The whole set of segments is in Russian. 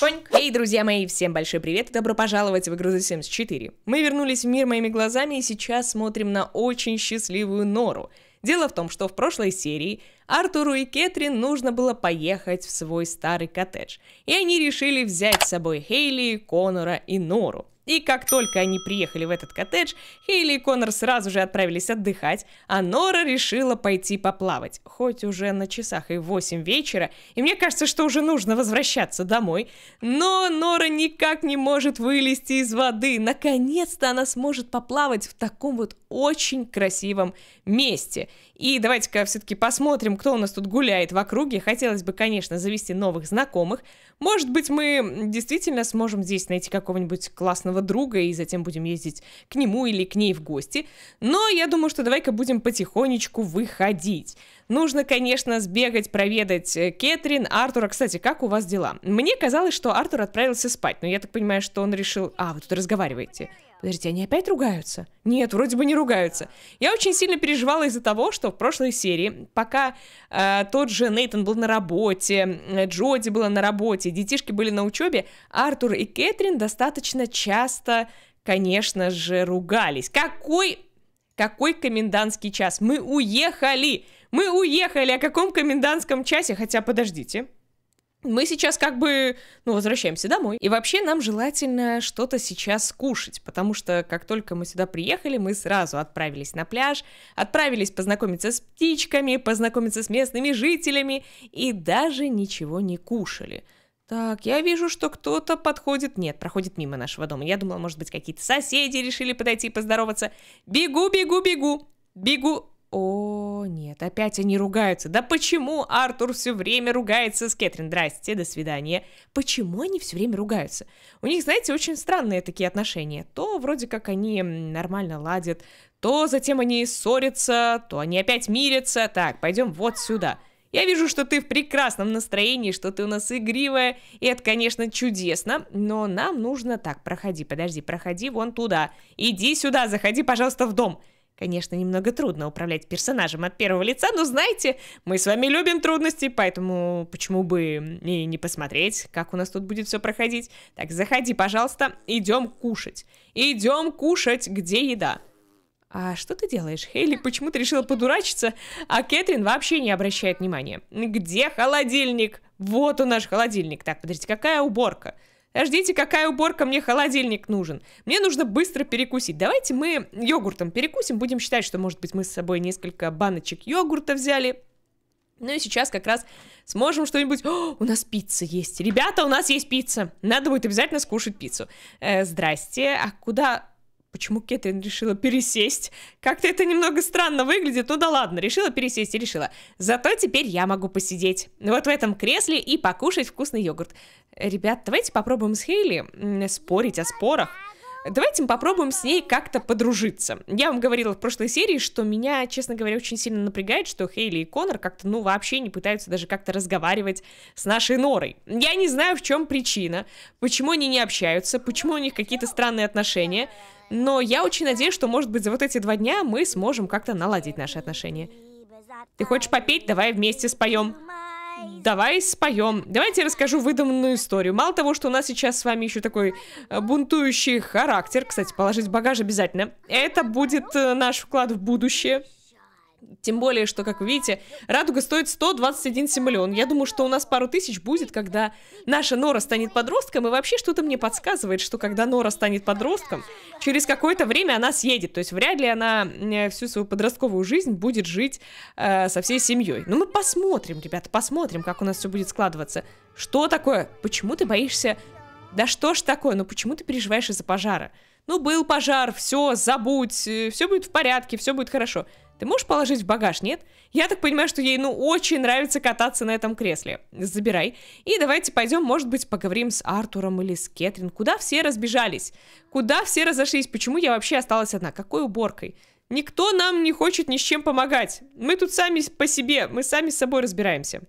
Поньк. Эй, друзья мои, всем большой привет и добро пожаловать в игру The Sims 4. Мы вернулись в мир моими глазами и сейчас смотрим на очень счастливую Нору. Дело в том, что в прошлой серии Артуру и Кэтрин нужно было поехать в свой старый коттедж. И они решили взять с собой Хейли, Конора и Нору. И как только они приехали в этот коттедж, Хейли и Конор сразу же отправились отдыхать, а Нора решила пойти поплавать. Хоть уже на часах и 8 вечера, и мне кажется, что уже нужно возвращаться домой. Но Нора никак не может вылезти из воды. Наконец-то она сможет поплавать в таком вот очень красивом месте. И давайте-ка все-таки посмотрим, кто у нас тут гуляет в округе. Хотелось бы, конечно, завести новых знакомых. Может быть, мы действительно сможем здесь найти какого-нибудь классного друга и затем будем ездить к нему или к ней в гости. Но я думаю, что давай-ка будем потихонечку выходить. Нужно, конечно, сбегать, проведать э, Кэтрин, Артура. Кстати, как у вас дела? Мне казалось, что Артур отправился спать, но я так понимаю, что он решил... А, вы тут разговариваете. Подождите, они опять ругаются? Нет, вроде бы не ругаются. Я очень сильно переживала из-за того, что в прошлой серии, пока э, тот же Нейтан был на работе, э, Джоди была на работе, детишки были на учебе, Артур и Кэтрин достаточно часто, конечно же, ругались. Какой, какой комендантский час? Мы уехали! Мы уехали! О каком комендантском часе? Хотя, подождите, мы сейчас как бы, ну, возвращаемся домой. И вообще нам желательно что-то сейчас кушать, потому что как только мы сюда приехали, мы сразу отправились на пляж, отправились познакомиться с птичками, познакомиться с местными жителями и даже ничего не кушали. Так, я вижу, что кто-то подходит. Нет, проходит мимо нашего дома. Я думала, может быть, какие-то соседи решили подойти и поздороваться. Бегу, бегу, бегу. Бегу о, нет, опять они ругаются. Да почему Артур все время ругается с Кэтрин? Здрасте, до свидания. Почему они все время ругаются? У них, знаете, очень странные такие отношения. То вроде как они нормально ладят, то затем они ссорятся, то они опять мирятся. Так, пойдем вот сюда. Я вижу, что ты в прекрасном настроении, что ты у нас игривая, и это, конечно, чудесно, но нам нужно так, проходи, подожди, проходи вон туда, иди сюда, заходи, пожалуйста, в дом. Конечно, немного трудно управлять персонажем от первого лица, но знаете, мы с вами любим трудности, поэтому почему бы и не посмотреть, как у нас тут будет все проходить. Так, заходи, пожалуйста, идем кушать. Идем кушать, где еда? А что ты делаешь? Хейли почему-то решила подурачиться, а Кэтрин вообще не обращает внимания. Где холодильник? Вот у наш холодильник. Так, подождите, какая уборка? Подождите, какая уборка, мне холодильник нужен. Мне нужно быстро перекусить. Давайте мы йогуртом перекусим. Будем считать, что, может быть, мы с собой несколько баночек йогурта взяли. Ну и сейчас как раз сможем что-нибудь... О, у нас пицца есть. Ребята, у нас есть пицца. Надо будет обязательно скушать пиццу. Э, здрасте. А куда... Почему Кэтрин решила пересесть? Как-то это немного странно выглядит. Ну да ладно, решила пересесть и решила. Зато теперь я могу посидеть вот в этом кресле и покушать вкусный йогурт. Ребят, давайте попробуем с Хейли спорить о спорах. Давайте мы попробуем с ней как-то подружиться. Я вам говорила в прошлой серии, что меня, честно говоря, очень сильно напрягает, что Хейли и Конор как-то, ну, вообще не пытаются даже как-то разговаривать с нашей Норой. Я не знаю, в чем причина, почему они не общаются, почему у них какие-то странные отношения. Но я очень надеюсь, что, может быть, за вот эти два дня мы сможем как-то наладить наши отношения. Ты хочешь попеть? Давай вместе споем. Давай споем. Давайте я расскажу выдуманную историю. Мало того, что у нас сейчас с вами еще такой э, бунтующий характер. Кстати, положить в багаж обязательно. Это будет э, наш вклад в будущее. Тем более, что, как вы видите, радуга стоит 121 символион. Я думаю, что у нас пару тысяч будет, когда наша Нора станет подростком. И вообще что-то мне подсказывает, что когда Нора станет подростком, через какое-то время она съедет. То есть вряд ли она э, всю свою подростковую жизнь будет жить э, со всей семьей. Но ну, мы посмотрим, ребята, посмотрим, как у нас все будет складываться. Что такое? Почему ты боишься? Да что ж такое? Ну почему ты переживаешь из-за пожара? Ну был пожар, все, забудь, э, все будет в порядке, все будет хорошо. Ты можешь положить в багаж, нет? Я так понимаю, что ей, ну, очень нравится кататься на этом кресле. Забирай. И давайте пойдем, может быть, поговорим с Артуром или с Кэтрин. Куда все разбежались? Куда все разошлись? Почему я вообще осталась одна? Какой уборкой? Никто нам не хочет ни с чем помогать. Мы тут сами по себе, мы сами с собой разбираемся.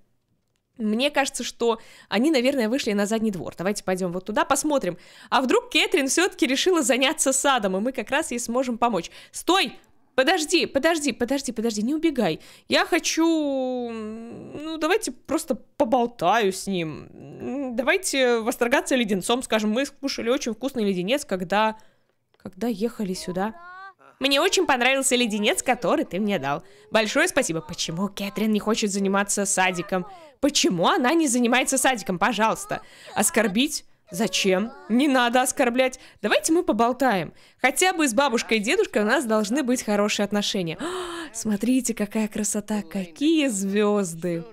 Мне кажется, что они, наверное, вышли на задний двор. Давайте пойдем вот туда, посмотрим. А вдруг Кэтрин все-таки решила заняться садом, и мы как раз ей сможем помочь. Стой! Подожди, подожди, подожди, подожди, не убегай. Я хочу... Ну, давайте просто поболтаю с ним. Давайте восторгаться леденцом, скажем. Мы скушали очень вкусный леденец, когда... Когда ехали сюда. Мне очень понравился леденец, который ты мне дал. Большое спасибо. Почему Кэтрин не хочет заниматься садиком? Почему она не занимается садиком? Пожалуйста. Оскорбить? Зачем? Не надо оскорблять. Давайте мы поболтаем. Хотя бы с бабушкой и дедушкой у нас должны быть хорошие отношения. О, а, смотрите, какая красота, какие звезды.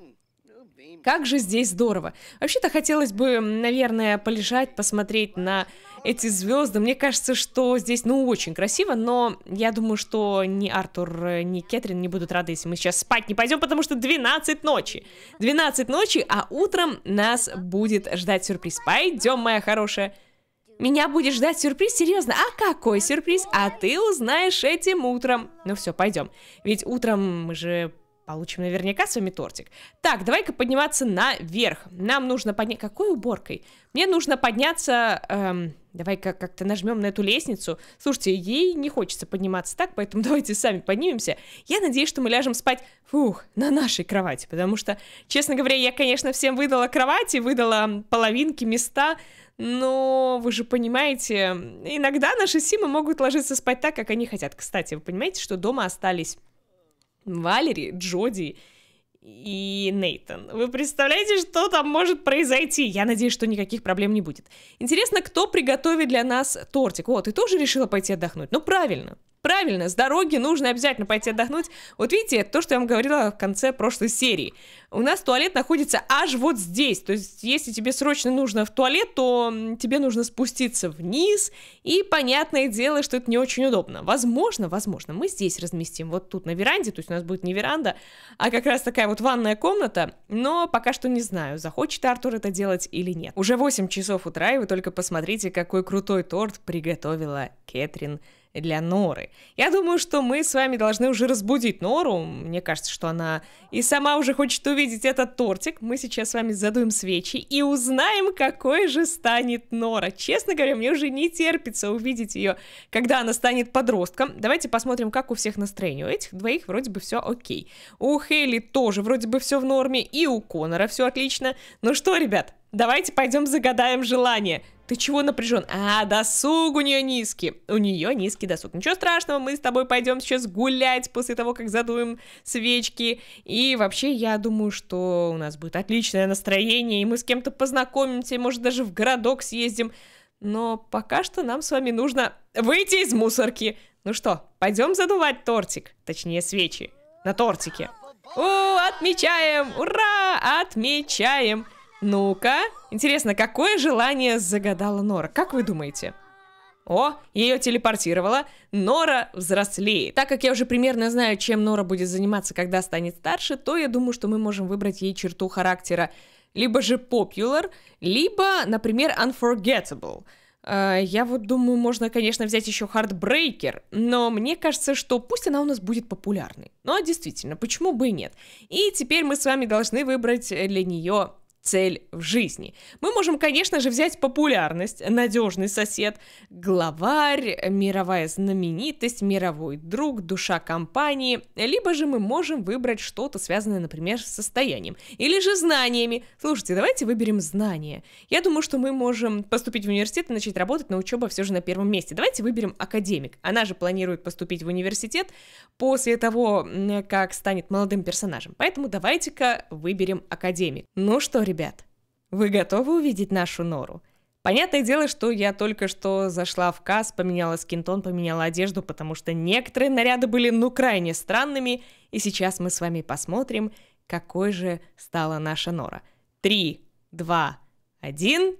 Как же здесь здорово. Вообще-то хотелось бы, наверное, полежать, посмотреть на эти звезды. Мне кажется, что здесь, ну, очень красиво, но я думаю, что ни Артур, э, ни Кэтрин не будут рады, если мы сейчас спать не пойдем, потому что 12 ночи. 12 ночи, а утром нас будет ждать сюрприз. Пойдем, моя хорошая. Меня будет ждать сюрприз? Серьезно? А какой сюрприз? А ты узнаешь этим утром. Ну все, пойдем. Ведь утром мы же Получим наверняка с вами тортик. Так, давай-ка подниматься наверх. Нам нужно поднять... Какой уборкой? Мне нужно подняться... Эм... Давай-ка как-то нажмем на эту лестницу. Слушайте, ей не хочется подниматься так, поэтому давайте сами поднимемся. Я надеюсь, что мы ляжем спать, фух, на нашей кровати, потому что, честно говоря, я, конечно, всем выдала кровати, выдала половинки, места, но вы же понимаете, иногда наши симы могут ложиться спать так, как они хотят. Кстати, вы понимаете, что дома остались Валери, Джоди и Нейтон. Вы представляете, что там может произойти? Я надеюсь, что никаких проблем не будет. Интересно, кто приготовит для нас тортик? О, ты тоже решила пойти отдохнуть? Ну, правильно. Правильно, с дороги нужно обязательно пойти отдохнуть. Вот видите, то, что я вам говорила в конце прошлой серии. У нас туалет находится аж вот здесь. То есть, если тебе срочно нужно в туалет, то тебе нужно спуститься вниз. И понятное дело, что это не очень удобно. Возможно, возможно, мы здесь разместим, вот тут на веранде. То есть, у нас будет не веранда, а как раз такая вот ванная комната. Но пока что не знаю, захочет Артур это делать или нет. Уже 8 часов утра, и вы только посмотрите, какой крутой торт приготовила Кэтрин для Норы. Я думаю, что мы с вами должны уже разбудить Нору. Мне кажется, что она и сама уже хочет увидеть этот тортик. Мы сейчас с вами задуем свечи и узнаем, какой же станет Нора. Честно говоря, мне уже не терпится увидеть ее, когда она станет подростком. Давайте посмотрим, как у всех настроение. У этих двоих вроде бы все окей. У Хейли тоже вроде бы все в норме, и у Конора все отлично. Ну что, ребят, давайте пойдем загадаем желание. Ты чего напряжен? А, досуг у нее низкий. У нее низкий досуг. Ничего страшного, мы с тобой пойдем сейчас гулять после того, как задуем свечки. И вообще, я думаю, что у нас будет отличное настроение, и мы с кем-то познакомимся, и, может, даже в городок съездим. Но пока что нам с вами нужно выйти из мусорки. Ну что, пойдем задувать тортик, точнее свечи, на тортике. О, отмечаем! Ура! Отмечаем! Ну-ка. Интересно, какое желание загадала Нора? Как вы думаете? О, ее телепортировала. Нора взрослеет. Так как я уже примерно знаю, чем Нора будет заниматься, когда станет старше, то я думаю, что мы можем выбрать ей черту характера. Либо же popular, либо, например, unforgettable. А, я вот думаю, можно, конечно, взять еще Heartbreaker, но мне кажется, что пусть она у нас будет популярной. Ну а действительно, почему бы и нет? И теперь мы с вами должны выбрать э, для нее цель в жизни. Мы можем, конечно же, взять популярность, надежный сосед, главарь, мировая знаменитость, мировой друг, душа компании, либо же мы можем выбрать что-то связанное, например, с состоянием, или же знаниями. Слушайте, давайте выберем знания. Я думаю, что мы можем поступить в университет и начать работать, на учебу все же на первом месте. Давайте выберем академик. Она же планирует поступить в университет после того, как станет молодым персонажем. Поэтому давайте-ка выберем академик. Ну что, ребята, ребят. Вы готовы увидеть нашу нору? Понятное дело, что я только что зашла в КАС, поменяла скинтон, поменяла одежду, потому что некоторые наряды были ну крайне странными, и сейчас мы с вами посмотрим, какой же стала наша нора. Три, два, один,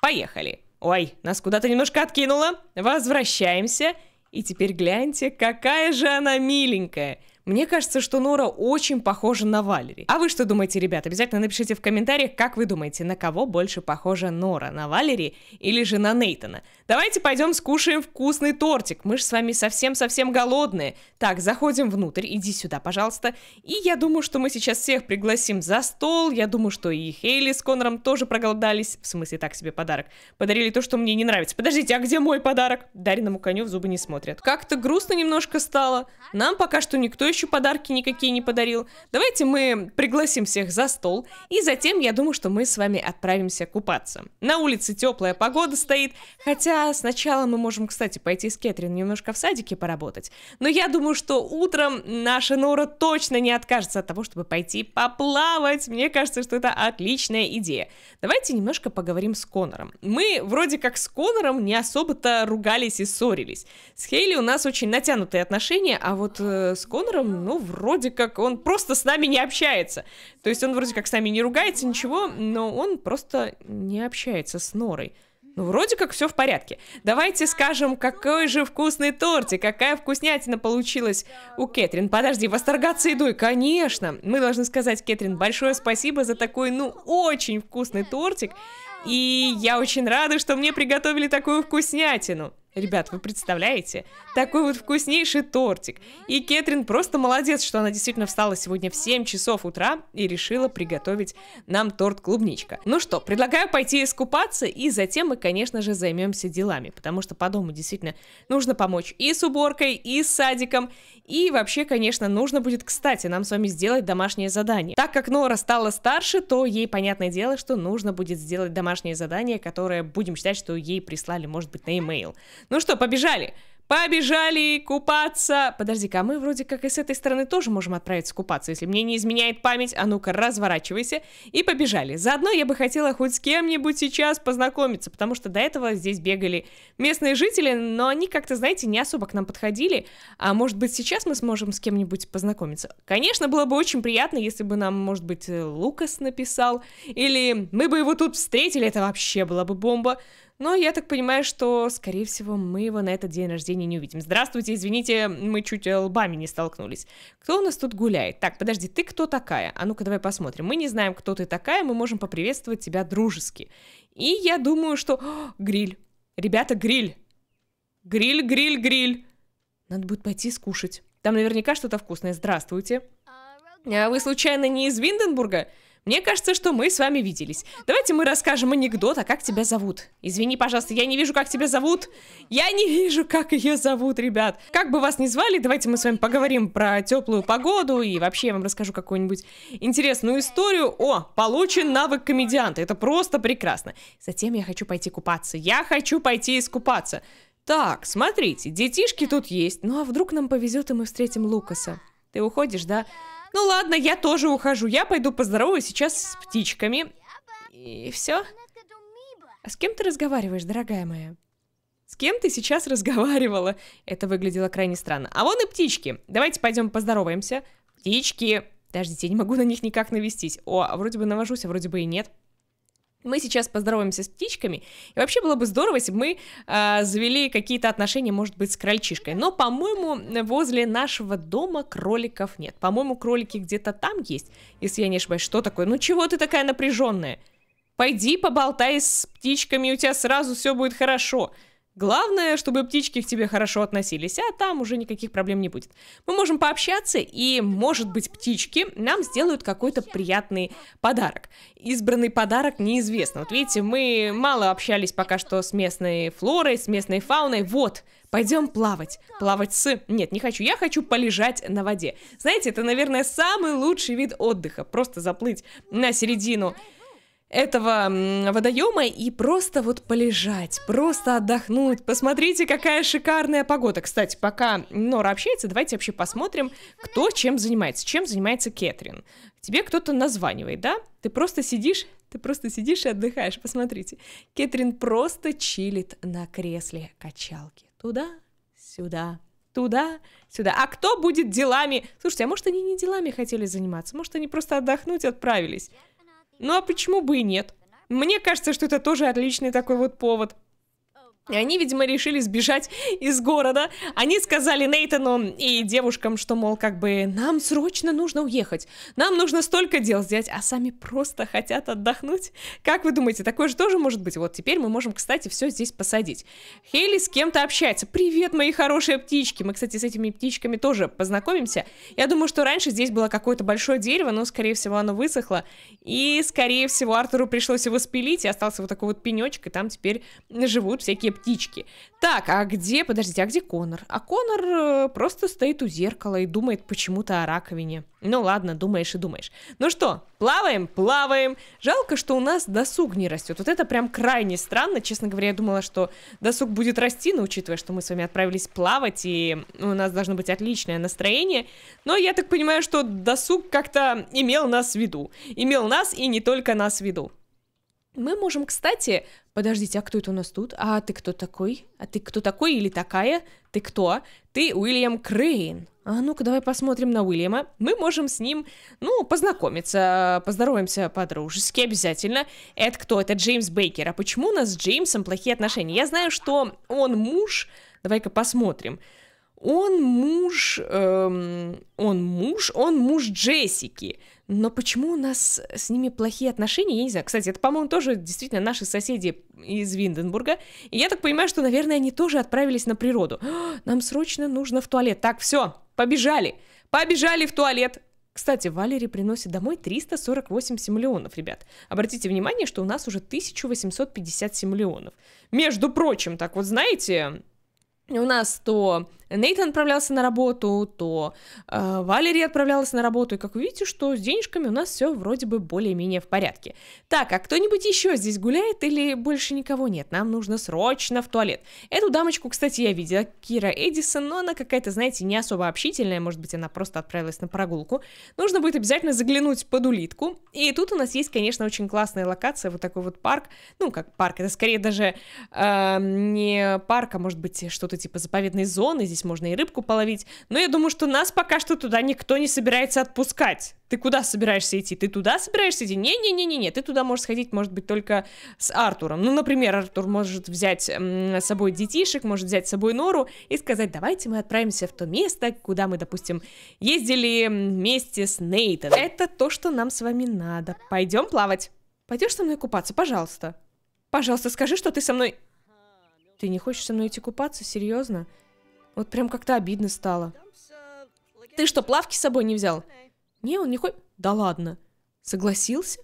поехали! Ой, нас куда-то немножко откинуло, возвращаемся, и теперь гляньте, какая же она миленькая! Мне кажется, что Нора очень похожа на Валери. А вы что думаете, ребят? Обязательно напишите в комментариях, как вы думаете, на кого больше похожа Нора, на Валери или же на Нейтана. Давайте пойдем скушаем вкусный тортик. Мы же с вами совсем-совсем голодные. Так, заходим внутрь, иди сюда, пожалуйста. И я думаю, что мы сейчас всех пригласим за стол. Я думаю, что и Хейли с Конором тоже проголодались. В смысле, так себе подарок. Подарили то, что мне не нравится. Подождите, а где мой подарок? Дариному коню в зубы не смотрят. Как-то грустно немножко стало. Нам пока что никто еще подарки никакие не подарил. Давайте мы пригласим всех за стол, и затем, я думаю, что мы с вами отправимся купаться. На улице теплая погода стоит, хотя сначала мы можем, кстати, пойти с Кэтрин немножко в садике поработать, но я думаю, что утром наша Нора точно не откажется от того, чтобы пойти поплавать. Мне кажется, что это отличная идея. Давайте немножко поговорим с Конором. Мы вроде как с Конором не особо-то ругались и ссорились. С Хейли у нас очень натянутые отношения, а вот э, с Конором Артем, ну, вроде как он просто с нами не общается. То есть он вроде как с нами не ругается, ничего, но он просто не общается с Норой. Ну, вроде как все в порядке. Давайте скажем, какой же вкусный тортик, какая вкуснятина получилась у Кэтрин. Подожди, восторгаться едой, конечно. Мы должны сказать, Кэтрин, большое спасибо за такой, ну, очень вкусный тортик. И я очень рада, что мне приготовили такую вкуснятину. Ребят, вы представляете? Такой вот вкуснейший тортик. И Кэтрин просто молодец, что она действительно встала сегодня в 7 часов утра и решила приготовить нам торт клубничка. Ну что, предлагаю пойти искупаться, и затем мы, конечно же, займемся делами, потому что по дому действительно нужно помочь и с уборкой, и с садиком, и вообще, конечно, нужно будет, кстати, нам с вами сделать домашнее задание. Так как Нора стала старше, то ей, понятное дело, что нужно будет сделать домашнее задание, которое будем считать, что ей прислали, может быть, на e-mail. Ну что, побежали! Побежали купаться! Подожди-ка, а мы вроде как и с этой стороны тоже можем отправиться купаться, если мне не изменяет память. А ну-ка, разворачивайся. И побежали. Заодно я бы хотела хоть с кем-нибудь сейчас познакомиться, потому что до этого здесь бегали местные жители, но они как-то, знаете, не особо к нам подходили. А может быть, сейчас мы сможем с кем-нибудь познакомиться? Конечно, было бы очень приятно, если бы нам, может быть, Лукас написал, или мы бы его тут встретили, это вообще была бы бомба. Но я так понимаю, что, скорее всего, мы его на этот день рождения не увидим. Здравствуйте, извините, мы чуть лбами не столкнулись. Кто у нас тут гуляет? Так, подожди, ты кто такая? А ну-ка, давай посмотрим. Мы не знаем, кто ты такая, мы можем поприветствовать тебя дружески. И я думаю, что... О, гриль. Ребята, гриль. Гриль, гриль, гриль. Надо будет пойти скушать. Там наверняка что-то вкусное. Здравствуйте. А, а вы случайно не из Винденбурга? Мне кажется, что мы с вами виделись. Давайте мы расскажем анекдот, а как тебя зовут? Извини, пожалуйста, я не вижу, как тебя зовут. Я не вижу, как ее зовут, ребят. Как бы вас ни звали, давайте мы с вами поговорим про теплую погоду. И вообще я вам расскажу какую-нибудь интересную историю. О, получен навык комедианта. Это просто прекрасно. Затем я хочу пойти купаться. Я хочу пойти искупаться. Так, смотрите, детишки тут есть. Ну а вдруг нам повезет, и мы встретим Лукаса. Ты уходишь, да? Да. Ну ладно, я тоже ухожу. Я пойду поздороваюсь сейчас с птичками. И все. А с кем ты разговариваешь, дорогая моя? С кем ты сейчас разговаривала? Это выглядело крайне странно. А вон и птички. Давайте пойдем поздороваемся. Птички. Подождите, я не могу на них никак навестись. О, а вроде бы навожусь, а вроде бы и нет. Мы сейчас поздороваемся с птичками. И вообще было бы здорово, если бы мы э, завели какие-то отношения, может быть, с крольчишкой. Но, по-моему, возле нашего дома кроликов нет. По-моему, кролики где-то там есть, если я не ошибаюсь. Что такое? Ну чего ты такая напряженная? Пойди поболтай с птичками, у тебя сразу все будет хорошо. Главное, чтобы птички к тебе хорошо относились, а там уже никаких проблем не будет. Мы можем пообщаться, и, может быть, птички нам сделают какой-то приятный подарок. Избранный подарок неизвестно. Вот видите, мы мало общались пока что с местной флорой, с местной фауной. Вот, Пойдем плавать. Плавать с... Нет, не хочу. Я хочу полежать на воде. Знаете, это, наверное, самый лучший вид отдыха. Просто заплыть на середину этого водоема и просто вот полежать, просто отдохнуть. Посмотрите, какая шикарная погода. Кстати, пока Нора общается, давайте вообще посмотрим, кто чем занимается. Чем занимается Кэтрин? Тебе кто-то названивает, да? Ты просто сидишь, ты просто сидишь и отдыхаешь. Посмотрите, Кэтрин просто чилит на кресле качалки. Туда, сюда, туда, сюда. А кто будет делами? Слушайте, а может они не делами хотели заниматься? Может они просто отдохнуть отправились? Ну а почему бы и нет? Мне кажется, что это тоже отличный такой вот повод. И они, видимо, решили сбежать из города. Они сказали Нейтану и девушкам, что, мол, как бы, нам срочно нужно уехать. Нам нужно столько дел сделать, а сами просто хотят отдохнуть. Как вы думаете, такое же тоже может быть? Вот теперь мы можем, кстати, все здесь посадить. Хейли с кем-то общается. Привет, мои хорошие птички. Мы, кстати, с этими птичками тоже познакомимся. Я думаю, что раньше здесь было какое-то большое дерево, но, скорее всего, оно высохло. И, скорее всего, Артуру пришлось его спилить, и остался вот такой вот пенечек, и там теперь живут всякие птички. Так, а где, подождите, а где Конор? А Конор э, просто стоит у зеркала и думает почему-то о раковине. Ну ладно, думаешь и думаешь. Ну что, плаваем? Плаваем. Жалко, что у нас досуг не растет. Вот это прям крайне странно. Честно говоря, я думала, что досуг будет расти, но учитывая, что мы с вами отправились плавать, и у нас должно быть отличное настроение. Но я так понимаю, что досуг как-то имел нас в виду. Имел нас и не только нас в виду. Мы можем, кстати, подождите, а кто это у нас тут? А ты кто такой? А ты кто такой или такая? Ты кто? Ты Уильям Крейн. А ну-ка, давай посмотрим на Уильяма. Мы можем с ним, ну, познакомиться, поздороваемся по-дружески обязательно. Это кто? Это Джеймс Бейкер. А почему у нас с Джеймсом плохие отношения? Я знаю, что он муж... Давай-ка посмотрим. Он муж... Эм, он муж... Он муж Джессики. Но почему у нас с ними плохие отношения, я не знаю. Кстати, это, по-моему, тоже действительно наши соседи из Винденбурга. И я так понимаю, что, наверное, они тоже отправились на природу. Нам срочно нужно в туалет. Так, все, побежали. Побежали в туалет. Кстати, Валерий приносит домой 348 симлеонов, ребят. Обратите внимание, что у нас уже 1850 симлеонов. Между прочим, так вот знаете, у нас то Нейтан отправлялся на работу, то э, Валерия отправлялась на работу, и как вы видите, что с денежками у нас все вроде бы более-менее в порядке. Так, а кто-нибудь еще здесь гуляет или больше никого нет? Нам нужно срочно в туалет. Эту дамочку, кстати, я видела, Кира Эдисон, но она какая-то, знаете, не особо общительная, может быть, она просто отправилась на прогулку. Нужно будет обязательно заглянуть под улитку. И тут у нас есть, конечно, очень классная локация, вот такой вот парк. Ну, как парк, это скорее даже э, не парк, а может быть, что-то типа заповедной зоны. Здесь здесь можно и рыбку половить. Но я думаю, что нас пока что туда никто не собирается отпускать. Ты куда собираешься идти? Ты туда собираешься идти? Не-не-не-не-не, ты туда можешь сходить, может быть, только с Артуром. Ну, например, Артур может взять с собой детишек, может взять с собой Нору и сказать, давайте мы отправимся в то место, куда мы, допустим, ездили вместе с Нейтан. Это то, что нам с вами надо. Пойдем плавать. Пойдешь со мной купаться, пожалуйста? Пожалуйста, скажи, что ты со мной... Ты не хочешь со мной идти купаться? Серьезно? Вот прям как-то обидно стало. Ты что, плавки с собой не взял? Не, он не хочет... Да ладно. Согласился?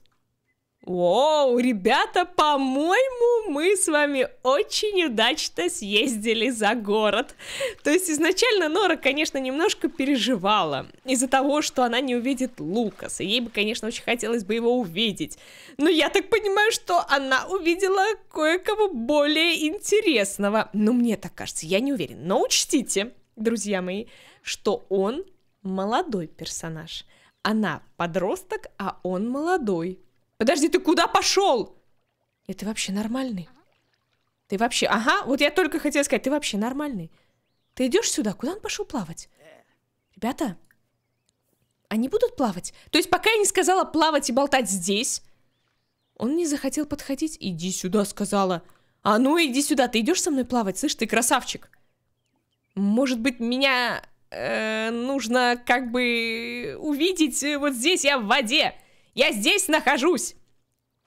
Воу, ребята, по-моему, мы с вами очень удачно съездили за город. То есть изначально Нора, конечно, немножко переживала из-за того, что она не увидит Лукаса. Ей бы, конечно, очень хотелось бы его увидеть. Но я так понимаю, что она увидела кое-кого более интересного. Ну, мне так кажется, я не уверен. Но учтите, друзья мои, что он молодой персонаж. Она подросток, а он молодой. Подожди, ты куда пошел? И ты вообще нормальный? Ты вообще... Ага, вот я только хотела сказать, ты вообще нормальный. Ты идешь сюда? Куда он пошел плавать? Ребята, они будут плавать? То есть пока я не сказала плавать и болтать здесь, он не захотел подходить. Иди сюда, сказала. А ну иди сюда, ты идешь со мной плавать? Слышь, ты красавчик. Может быть, меня э, нужно как бы увидеть э, вот здесь, я в воде. Я здесь нахожусь.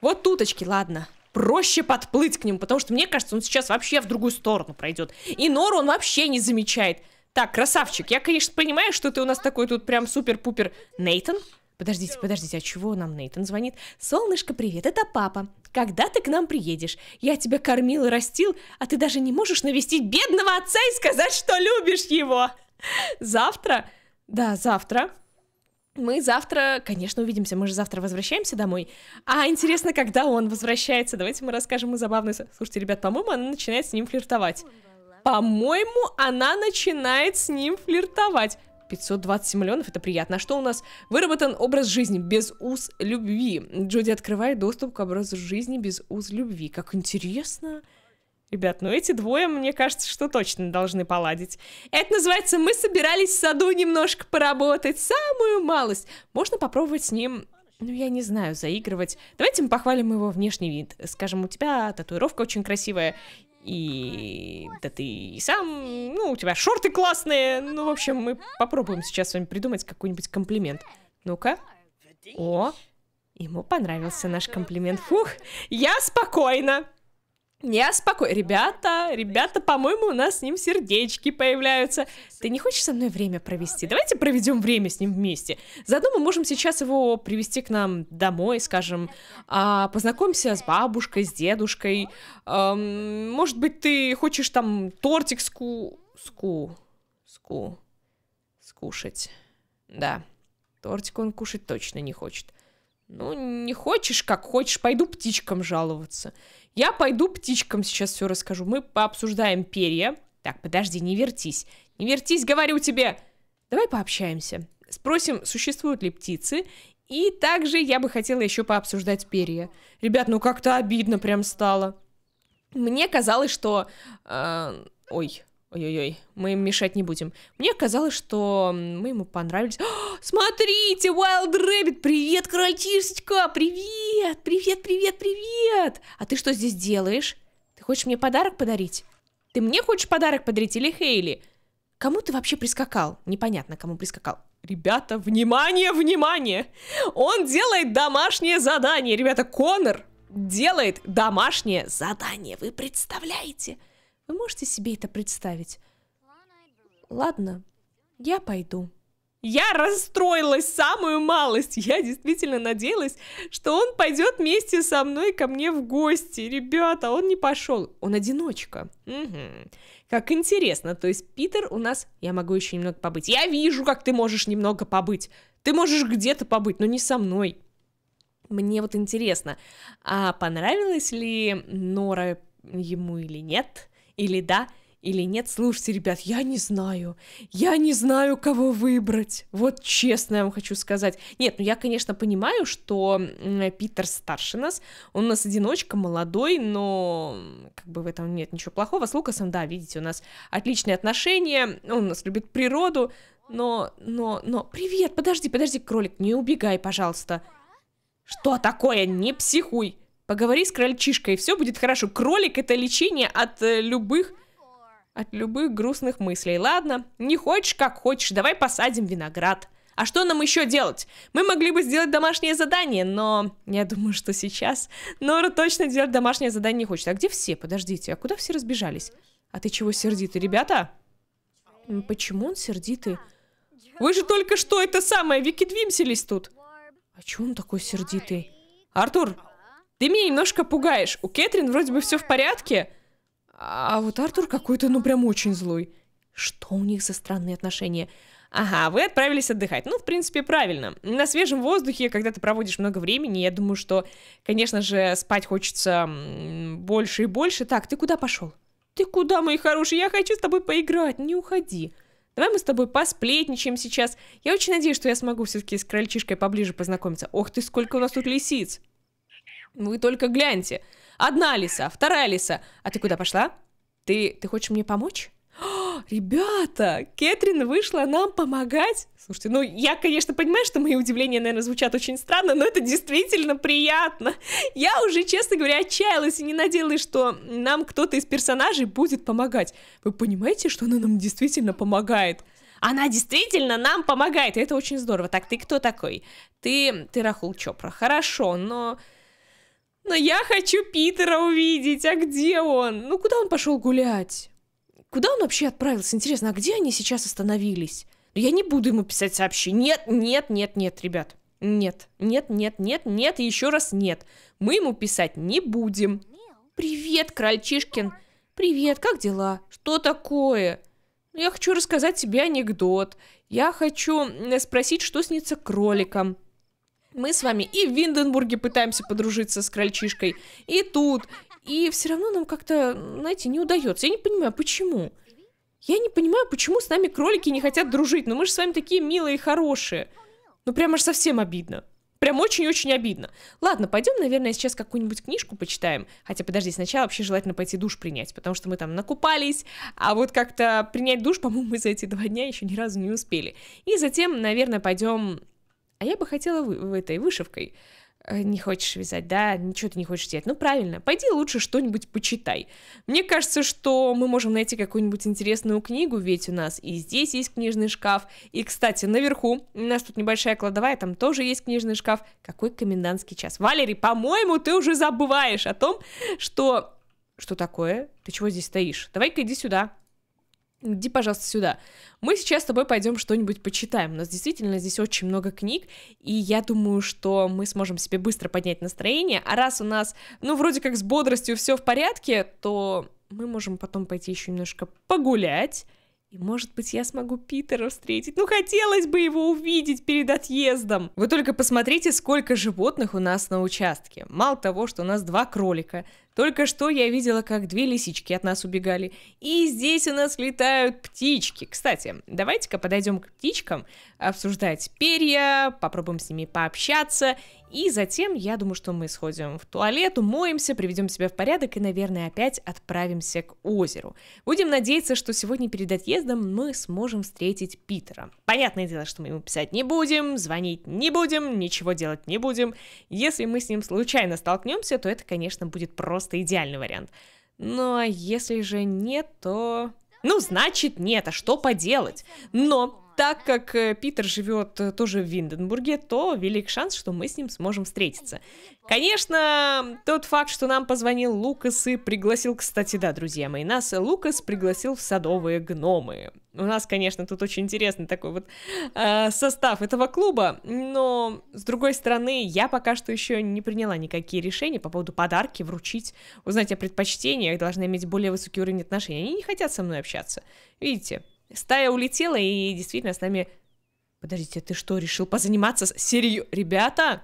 Вот туточки, ладно. Проще подплыть к нему, потому что мне кажется, он сейчас вообще в другую сторону пройдет. И Нору он вообще не замечает. Так, красавчик, я, конечно, понимаю, что ты у нас такой тут прям супер-пупер. Нейтан? Подождите, подождите, а чего нам Нейтан звонит? Солнышко, привет, это папа. Когда ты к нам приедешь? Я тебя кормил и растил, а ты даже не можешь навестить бедного отца и сказать, что любишь его. Завтра? Да, завтра мы завтра, конечно, увидимся, мы же завтра возвращаемся домой. А интересно, когда он возвращается? Давайте мы расскажем ему забавную... Слушайте, ребят, по-моему, она начинает с ним флиртовать. По-моему, она начинает с ним флиртовать. 527 миллионов, это приятно. А что у нас? Выработан образ жизни без уз любви. Джоди открывает доступ к образу жизни без уз любви. Как интересно. Интересно. Ребят, ну эти двое, мне кажется, что точно должны поладить. Это называется «Мы собирались в саду немножко поработать, самую малость». Можно попробовать с ним, ну я не знаю, заигрывать. Давайте мы похвалим его внешний вид. Скажем, у тебя татуировка очень красивая, и да ты сам, ну у тебя шорты классные. Ну, в общем, мы попробуем сейчас с вами придумать какой-нибудь комплимент. Ну-ка. О, ему понравился наш комплимент. Фух, я спокойна. Не успокой. Ребята, ребята, по-моему, у нас с ним сердечки появляются. Ты не хочешь со мной время провести? Давайте проведем время с ним вместе. Заодно мы можем сейчас его привести к нам домой, скажем, а, познакомься с бабушкой, с дедушкой. А, может быть, ты хочешь там тортик ску... ску... ску... скушать. Да, тортик он кушать точно не хочет. Ну, не хочешь, как хочешь, пойду птичкам жаловаться. Я пойду птичкам сейчас все расскажу. Мы пообсуждаем перья. Так, подожди, не вертись. Не вертись, говорю тебе. Давай пообщаемся. Спросим, существуют ли птицы. И также я бы хотела еще пообсуждать перья. Ребят, ну как-то обидно прям стало. Мне казалось, что... Э, ой, Ой-ой-ой, мы им мешать не будем. Мне казалось, что мы ему понравились. О, «А, смотрите, Wild Rabbit, привет, крольчишечка, привет, привет, привет, привет. А ты что здесь делаешь? Ты хочешь мне подарок подарить? Ты мне хочешь подарок подарить или Хейли? Кому ты вообще прискакал? Непонятно, кому прискакал. Ребята, внимание, внимание! Он делает домашнее задание. Ребята, Конор делает домашнее задание. Вы представляете? Вы можете себе это представить? Ладно, я пойду. Я расстроилась самую малость. Я действительно надеялась, что он пойдет вместе со мной ко мне в гости. Ребята, он не пошел. Он одиночка. Угу. Как интересно. То есть Питер у нас... Я могу еще немного побыть. Я вижу, как ты можешь немного побыть. Ты можешь где-то побыть, но не со мной. Мне вот интересно, а понравилась ли Нора ему или нет? Или да, или нет. Слушайте, ребят, я не знаю. Я не знаю, кого выбрать. Вот честно я вам хочу сказать. Нет, ну я, конечно, понимаю, что Питер старше нас. Он у нас одиночка, молодой, но как бы в этом нет ничего плохого. С Лукасом, да, видите, у нас отличные отношения. Он у нас любит природу. Но, но, но... Привет, подожди, подожди, кролик, не убегай, пожалуйста. Что такое? Не психуй. Поговори с крольчишкой, все будет хорошо. Кролик — это лечение от э, любых... От любых грустных мыслей. Ладно, не хочешь, как хочешь, давай посадим виноград. А что нам еще делать? Мы могли бы сделать домашнее задание, но... Я думаю, что сейчас Нора точно делать домашнее задание не хочет. А где все? Подождите, а куда все разбежались? А ты чего сердитый, ребята? Почему он сердитый? Вы же только что это самое, Вики Двимселись тут. А чего он такой сердитый? Артур, ты меня немножко пугаешь. У Кэтрин вроде бы все в порядке. А вот Артур какой-то, ну, прям очень злой. Что у них за странные отношения? Ага, вы отправились отдыхать. Ну, в принципе, правильно. На свежем воздухе, когда ты проводишь много времени, я думаю, что, конечно же, спать хочется больше и больше. Так, ты куда пошел? Ты куда, мой хороший? Я хочу с тобой поиграть, не уходи. Давай мы с тобой посплетничаем сейчас. Я очень надеюсь, что я смогу все-таки с крольчишкой поближе познакомиться. Ох ты, сколько у нас тут лисиц. Вы только гляньте. Одна лиса, вторая лиса. А ты куда пошла? Ты, ты хочешь мне помочь? О, а, ребята, Кэтрин вышла нам помогать. Слушайте, ну я, конечно, понимаю, что мои удивления, наверное, звучат очень странно, но это действительно приятно. Я уже, честно говоря, отчаялась и не надеялась, что нам кто-то из персонажей будет помогать. Вы понимаете, что она нам действительно помогает? Она действительно нам помогает, и это очень здорово. Так, ты кто такой? Ты, ты Рахул Чопра. Хорошо, но но я хочу Питера увидеть, а где он? Ну, куда он пошел гулять? Куда он вообще отправился? Интересно, а где они сейчас остановились? Ну, я не буду ему писать сообщение. Нет, нет, нет, нет, ребят. Нет, нет, нет, нет, нет, и еще раз нет. Мы ему писать не будем. Привет, Крольчишкин. Привет, как дела? Что такое? Ну, я хочу рассказать тебе анекдот. Я хочу спросить, что снится кроликом. Мы с вами и в Винденбурге пытаемся подружиться с крольчишкой, и тут, и все равно нам как-то, знаете, не удается. Я не понимаю, почему? Я не понимаю, почему с нами кролики не хотят дружить, но ну, мы же с вами такие милые и хорошие. Ну прям аж совсем обидно. Прям очень-очень обидно. Ладно, пойдем, наверное, сейчас какую-нибудь книжку почитаем. Хотя, подожди, сначала вообще желательно пойти душ принять, потому что мы там накупались, а вот как-то принять душ, по-моему, мы за эти два дня еще ни разу не успели. И затем, наверное, пойдем а я бы хотела вы, в этой вышивкой. Э, не хочешь вязать, да, ничего ты не хочешь делать. Ну, правильно, пойди лучше что-нибудь почитай. Мне кажется, что мы можем найти какую-нибудь интересную книгу, ведь у нас и здесь есть книжный шкаф. И, кстати, наверху у нас тут небольшая кладовая, там тоже есть книжный шкаф. Какой комендантский час? Валерий, по-моему, ты уже забываешь о том, что... Что такое? Ты чего здесь стоишь? Давай-ка иди сюда иди, пожалуйста, сюда. Мы сейчас с тобой пойдем что-нибудь почитаем. У нас действительно здесь очень много книг, и я думаю, что мы сможем себе быстро поднять настроение. А раз у нас, ну, вроде как с бодростью все в порядке, то мы можем потом пойти еще немножко погулять. И, может быть, я смогу Питера встретить. Ну, хотелось бы его увидеть перед отъездом. Вы только посмотрите, сколько животных у нас на участке. Мало того, что у нас два кролика, только что я видела, как две лисички от нас убегали. И здесь у нас летают птички. Кстати, давайте-ка подойдем к птичкам, обсуждать перья, попробуем с ними пообщаться. И затем, я думаю, что мы сходим в туалет, умоемся, приведем себя в порядок и, наверное, опять отправимся к озеру. Будем надеяться, что сегодня перед отъездом мы сможем встретить Питера. Понятное дело, что мы ему писать не будем, звонить не будем, ничего делать не будем. Если мы с ним случайно столкнемся, то это, конечно, будет просто просто идеальный вариант. Но если же нет, то... Ну, значит нет, а что поделать? Но так как э, Питер живет э, тоже в Винденбурге, то велик шанс, что мы с ним сможем встретиться. Конечно, тот факт, что нам позвонил Лукас и пригласил, кстати, да, друзья мои, нас Лукас пригласил в садовые гномы. У нас, конечно, тут очень интересный такой вот э, состав этого клуба, но, с другой стороны, я пока что еще не приняла никакие решения по поводу подарки, вручить, узнать о предпочтениях, должна иметь более высокий уровень отношений. Они не хотят со мной общаться, видите? Стая улетела и действительно с нами... Подождите, ты что, решил позаниматься? серией, Ребята?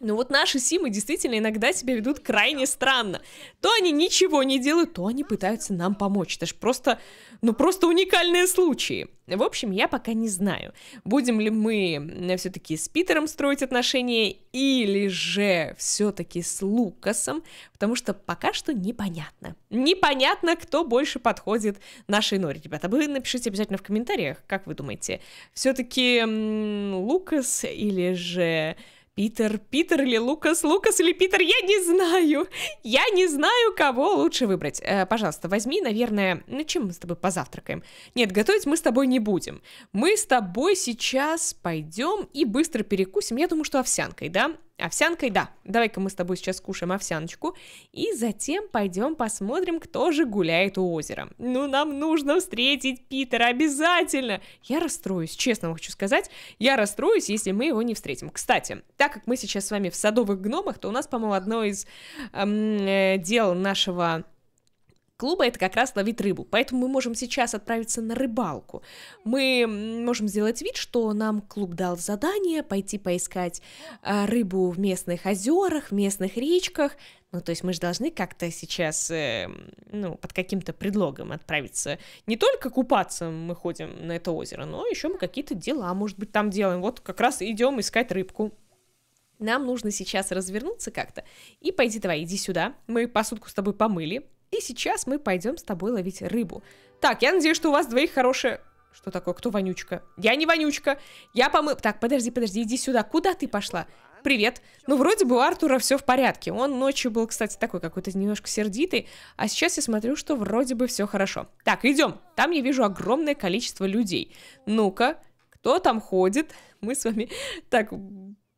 Ну вот наши симы действительно иногда себя ведут крайне странно. То они ничего не делают, то они пытаются нам помочь. Это же просто, ну просто уникальные случаи. В общем, я пока не знаю, будем ли мы все-таки с Питером строить отношения или же все-таки с Лукасом, потому что пока что непонятно. Непонятно, кто больше подходит нашей норе. Ребята, вы напишите обязательно в комментариях, как вы думаете, все-таки Лукас или же Питер, Питер или Лукас, Лукас или Питер, я не знаю. Я не знаю, кого лучше выбрать. Э, пожалуйста, возьми, наверное, на чем мы с тобой позавтракаем? Нет, готовить мы с тобой не будем. Мы с тобой сейчас пойдем и быстро перекусим. Я думаю, что овсянкой, да? Овсянкой, да. Давай-ка мы с тобой сейчас кушаем овсяночку. И затем пойдем посмотрим, кто же гуляет у озера. Ну, нам нужно встретить Питера обязательно. Я расстроюсь, честно вам хочу сказать. Я расстроюсь, если мы его не встретим. Кстати, так как мы сейчас с вами в садовых гномах, то у нас, по-моему, одно из эм, э, дел нашего клуба это как раз ловить рыбу. Поэтому мы можем сейчас отправиться на рыбалку. Мы можем сделать вид, что нам клуб дал задание пойти поискать а, рыбу в местных озерах, в местных речках. Ну, то есть мы же должны как-то сейчас, э, ну, под каким-то предлогом отправиться. Не только купаться мы ходим на это озеро, но еще мы какие-то дела, может быть, там делаем. Вот как раз идем искать рыбку. Нам нужно сейчас развернуться как-то. И пойди давай, иди сюда. Мы посудку с тобой помыли и сейчас мы пойдем с тобой ловить рыбу. Так, я надеюсь, что у вас двоих хорошие. Что такое? Кто вонючка? Я не вонючка. Я помы. Так, подожди, подожди, иди сюда. Куда ты пошла? Привет. Ну, вроде бы у Артура все в порядке. Он ночью был, кстати, такой какой-то немножко сердитый. А сейчас я смотрю, что вроде бы все хорошо. Так, идем. Там я вижу огромное количество людей. Ну-ка, кто там ходит? Мы с вами... Так,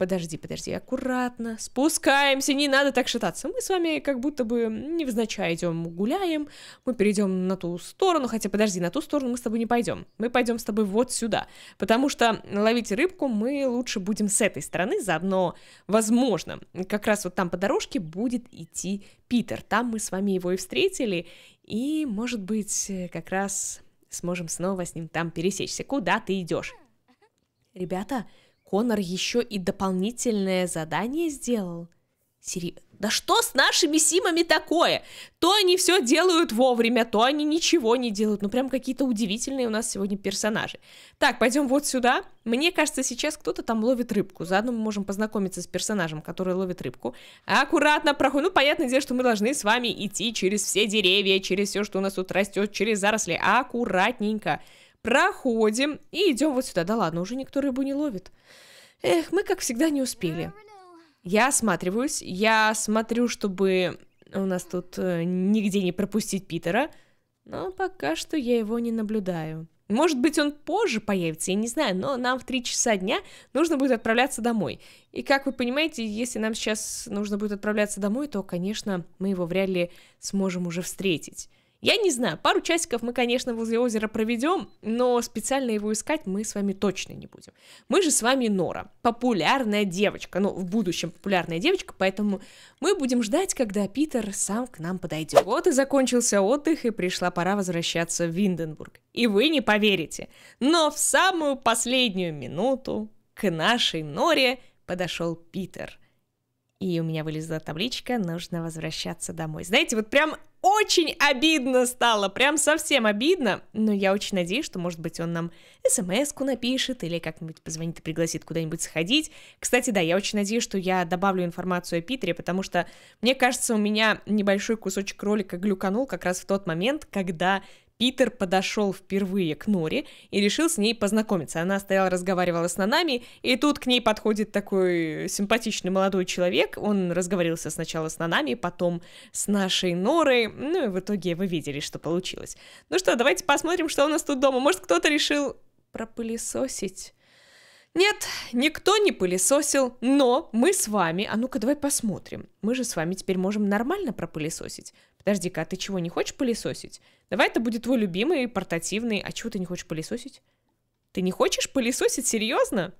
Подожди, подожди, аккуратно, спускаемся, не надо так шататься. Мы с вами как будто бы невзначай идем, гуляем, мы перейдем на ту сторону, хотя подожди, на ту сторону мы с тобой не пойдем. Мы пойдем с тобой вот сюда, потому что ловить рыбку мы лучше будем с этой стороны, заодно, возможно, как раз вот там по дорожке будет идти Питер. Там мы с вами его и встретили, и, может быть, как раз сможем снова с ним там пересечься. Куда ты идешь? Ребята, Конор еще и дополнительное задание сделал. Сири... Да что с нашими симами такое? То они все делают вовремя, то они ничего не делают. Ну, прям какие-то удивительные у нас сегодня персонажи. Так, пойдем вот сюда. Мне кажется, сейчас кто-то там ловит рыбку. Заодно мы можем познакомиться с персонажем, который ловит рыбку. Аккуратно проходим. Ну, понятное дело, что мы должны с вами идти через все деревья, через все, что у нас тут растет, через заросли. Аккуратненько. Проходим и идем вот сюда. Да ладно, уже никто рыбу не ловит. Эх, мы, как всегда, не успели. Я осматриваюсь. Я смотрю, чтобы у нас тут э, нигде не пропустить Питера. Но пока что я его не наблюдаю. Может быть, он позже появится, я не знаю, но нам в 3 часа дня нужно будет отправляться домой. И как вы понимаете, если нам сейчас нужно будет отправляться домой, то, конечно, мы его вряд ли сможем уже встретить. Я не знаю, пару часиков мы, конечно, возле озера проведем, но специально его искать мы с вами точно не будем. Мы же с вами Нора, популярная девочка, ну, в будущем популярная девочка, поэтому мы будем ждать, когда Питер сам к нам подойдет. Вот и закончился отдых, и пришла пора возвращаться в Винденбург. И вы не поверите, но в самую последнюю минуту к нашей Норе подошел Питер. И у меня вылезла табличка «Нужно возвращаться домой». Знаете, вот прям очень обидно стало, прям совсем обидно. Но я очень надеюсь, что, может быть, он нам смс-ку напишет или как-нибудь позвонит и пригласит куда-нибудь сходить. Кстати, да, я очень надеюсь, что я добавлю информацию о Питере, потому что, мне кажется, у меня небольшой кусочек ролика глюканул как раз в тот момент, когда Питер подошел впервые к Норе и решил с ней познакомиться. Она стояла, разговаривала с Нанами, и тут к ней подходит такой симпатичный молодой человек. Он разговаривался сначала с Нанами, потом с нашей Норой. Ну и в итоге вы видели, что получилось. Ну что, давайте посмотрим, что у нас тут дома. Может, кто-то решил пропылесосить? Нет, никто не пылесосил, но мы с вами, а ну-ка давай посмотрим. Мы же с вами теперь можем нормально пропылесосить подожди-ка, а ты чего, не хочешь пылесосить? Давай это будет твой любимый портативный, а чего ты не хочешь пылесосить? Ты не хочешь пылесосить? Серьезно?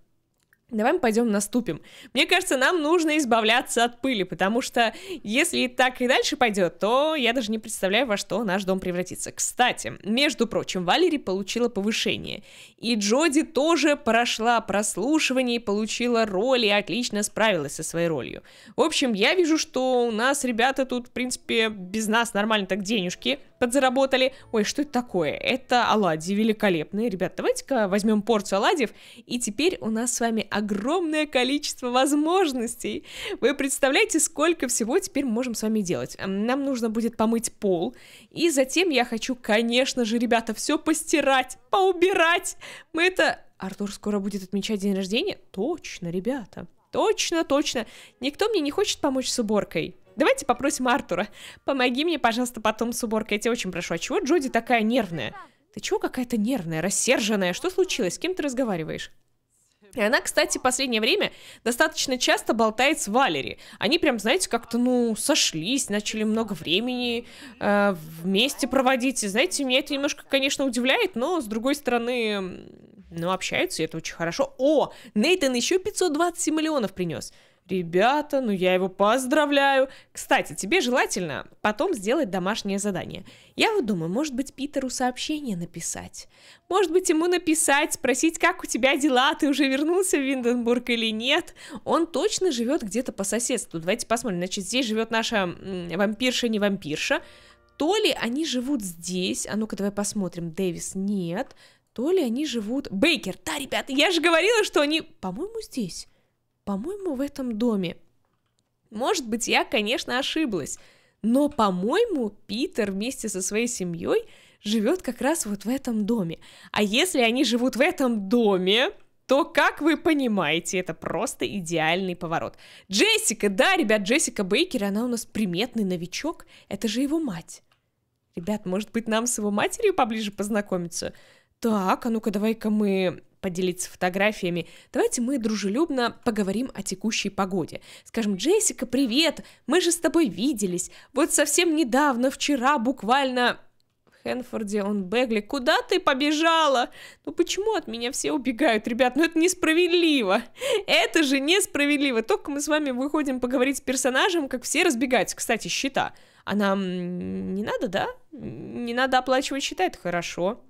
Давай мы пойдем наступим. Мне кажется, нам нужно избавляться от пыли, потому что если так и дальше пойдет, то я даже не представляю, во что наш дом превратится. Кстати, между прочим, Валери получила повышение. И Джоди тоже прошла прослушивание и получила роль, и отлично справилась со своей ролью. В общем, я вижу, что у нас ребята тут, в принципе, без нас нормально так денежки подзаработали. Ой, что это такое? Это оладьи великолепные. Ребят, давайте-ка возьмем порцию оладьев. И теперь у нас с вами огромное количество возможностей. Вы представляете, сколько всего теперь мы можем с вами делать? Нам нужно будет помыть пол. И затем я хочу, конечно же, ребята, все постирать, поубирать. Мы это... Артур скоро будет отмечать день рождения? Точно, ребята. Точно, точно. Никто мне не хочет помочь с уборкой. Давайте попросим Артура. Помоги мне, пожалуйста, потом с уборкой. Я тебя очень прошу. А чего Джоди такая нервная? Ты чего какая-то нервная, рассерженная? Что случилось? С кем ты разговариваешь? И она, кстати, в последнее время достаточно часто болтает с Валери. Они прям, знаете, как-то, ну, сошлись, начали много времени э, вместе проводить. И, знаете, меня это немножко, конечно, удивляет, но, с другой стороны, ну, общаются, и это очень хорошо. О, Нейтан еще 520 миллионов принес. Ребята, ну я его поздравляю. Кстати, тебе желательно потом сделать домашнее задание. Я вот думаю, может быть, Питеру сообщение написать. Может быть, ему написать, спросить, как у тебя дела, ты уже вернулся в Винденбург или нет. Он точно живет где-то по соседству. Давайте посмотрим. Значит, здесь живет наша вампирша, не вампирша. То ли они живут здесь, а ну-ка давай посмотрим, Дэвис нет, то ли они живут... Бейкер, да, ребята, я же говорила, что они, по-моему, здесь по-моему, в этом доме. Может быть, я, конечно, ошиблась, но, по-моему, Питер вместе со своей семьей живет как раз вот в этом доме. А если они живут в этом доме, то, как вы понимаете, это просто идеальный поворот. Джессика, да, ребят, Джессика Бейкер, она у нас приметный новичок, это же его мать. Ребят, может быть, нам с его матерью поближе познакомиться? Так, а ну-ка давай-ка мы поделиться фотографиями, давайте мы дружелюбно поговорим о текущей погоде. Скажем, Джессика, привет, мы же с тобой виделись, вот совсем недавно, вчера буквально... В Хэнфорде он Бегли, куда ты побежала? Ну почему от меня все убегают, ребят? Ну это несправедливо. Это же несправедливо. Только мы с вами выходим поговорить с персонажем, как все разбегаются. Кстати, счета. А нам не надо, да? Не надо оплачивать счета, это хорошо.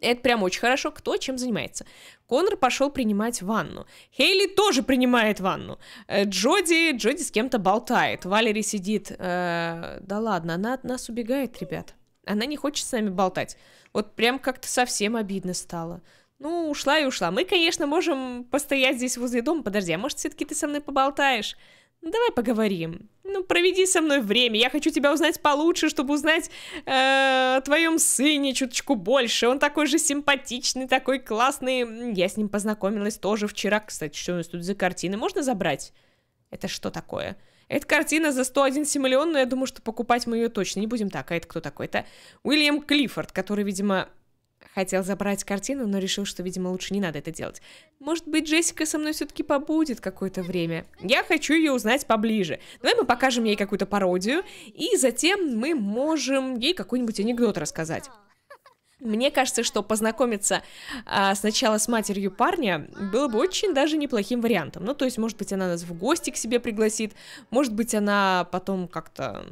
Это прям очень хорошо, кто чем занимается. Конор пошел принимать ванну. Хейли тоже принимает ванну. Э, Джоди, Джоди с кем-то болтает. Валери сидит. Э, да ладно, она от нас убегает, ребят. Она не хочет с нами болтать. Вот прям как-то совсем обидно стало. Ну, ушла и ушла. Мы, конечно, можем постоять здесь возле дома. Подожди, а может, все-таки ты со мной поболтаешь? «Ну, давай поговорим. Ну, проведи со мной время. Я хочу тебя узнать получше, чтобы узнать э, о твоем сыне чуточку больше. Он такой же симпатичный, такой классный. Я с ним познакомилась тоже вчера. Кстати, что у нас тут за картины? Можно забрать? Это что такое? Эта картина за 101 симулион, но я думаю, что покупать мы ее точно не будем. Так, а это кто такой? Это Уильям Клиффорд, который, видимо, Хотел забрать картину, но решил, что, видимо, лучше не надо это делать. Может быть, Джессика со мной все-таки побудет какое-то время. Я хочу ее узнать поближе. Давай мы покажем ей какую-то пародию, и затем мы можем ей какой-нибудь анекдот рассказать. Мне кажется, что познакомиться а, сначала с матерью парня было бы очень даже неплохим вариантом. Ну, то есть, может быть, она нас в гости к себе пригласит, может быть, она потом как-то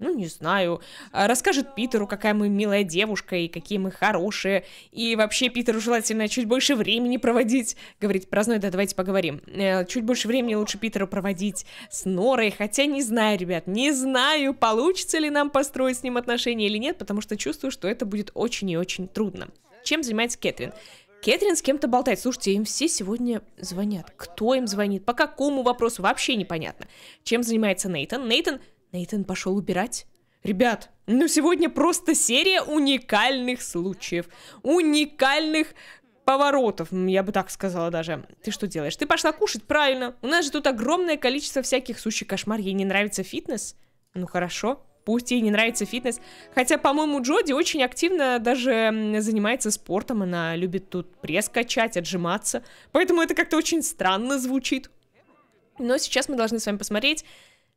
ну, не знаю, а, расскажет Питеру, какая мы милая девушка и какие мы хорошие. И вообще Питеру желательно чуть больше времени проводить. Говорит, про Зной, да давайте поговорим. Э, чуть больше времени лучше Питеру проводить с Норой. Хотя не знаю, ребят, не знаю, получится ли нам построить с ним отношения или нет, потому что чувствую, что это будет очень и очень трудно. Чем занимается Кэтрин? Кэтрин с кем-то болтает. Слушайте, им все сегодня звонят. Кто им звонит? По какому вопросу? Вообще непонятно. Чем занимается Нейтан? Нейтан Нейтан пошел убирать? Ребят, ну сегодня просто серия уникальных случаев, уникальных поворотов, я бы так сказала даже. Ты что делаешь? Ты пошла кушать, правильно. У нас же тут огромное количество всяких сущий кошмар. Ей не нравится фитнес? Ну хорошо, пусть ей не нравится фитнес. Хотя, по-моему, Джоди очень активно даже занимается спортом. Она любит тут пресс качать, отжиматься. Поэтому это как-то очень странно звучит. Но сейчас мы должны с вами посмотреть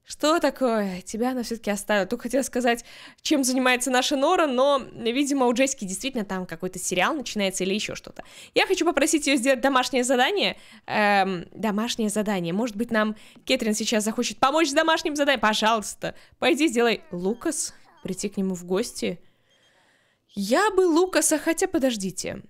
что такое? Тебя она все-таки оставила. Только хотела сказать, чем занимается наша Нора, но, видимо, у Джессики действительно там какой-то сериал начинается или еще что-то. Я хочу попросить ее сделать домашнее задание. Эм, домашнее задание. Может быть, нам Кэтрин сейчас захочет помочь с домашним заданием? Пожалуйста, пойди сделай. Лукас? Прийти к нему в гости? Я бы Лукаса, хотя подождите.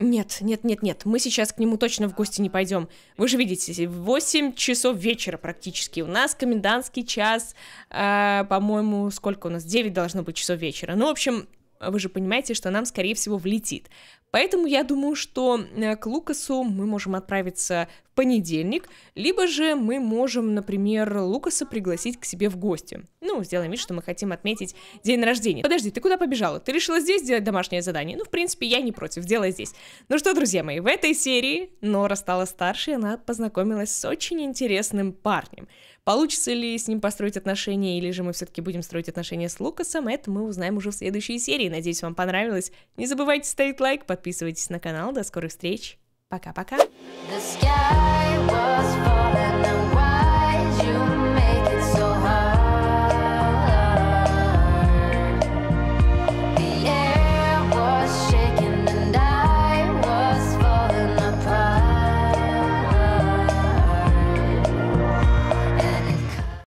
Нет, нет, нет, нет, мы сейчас к нему точно в гости не пойдем. Вы же видите, 8 часов вечера практически. У нас комендантский час, э, по-моему, сколько у нас? 9 должно быть часов вечера. Ну, в общем, вы же понимаете, что нам, скорее всего, влетит. Поэтому я думаю, что э, к Лукасу мы можем отправиться в понедельник, либо же мы можем, например, Лукаса пригласить к себе в гости. Ну, сделаем вид, что мы хотим отметить день рождения. Подожди, ты куда побежала? Ты решила здесь сделать домашнее задание? Ну, в принципе, я не против, делай здесь. Ну что, друзья мои, в этой серии Нора стала старше, и она познакомилась с очень интересным парнем. Получится ли с ним построить отношения, или же мы все-таки будем строить отношения с Лукасом, это мы узнаем уже в следующей серии. Надеюсь, вам понравилось. Не забывайте ставить лайк, подписывайтесь на канал. До скорых встреч. Пока-пока.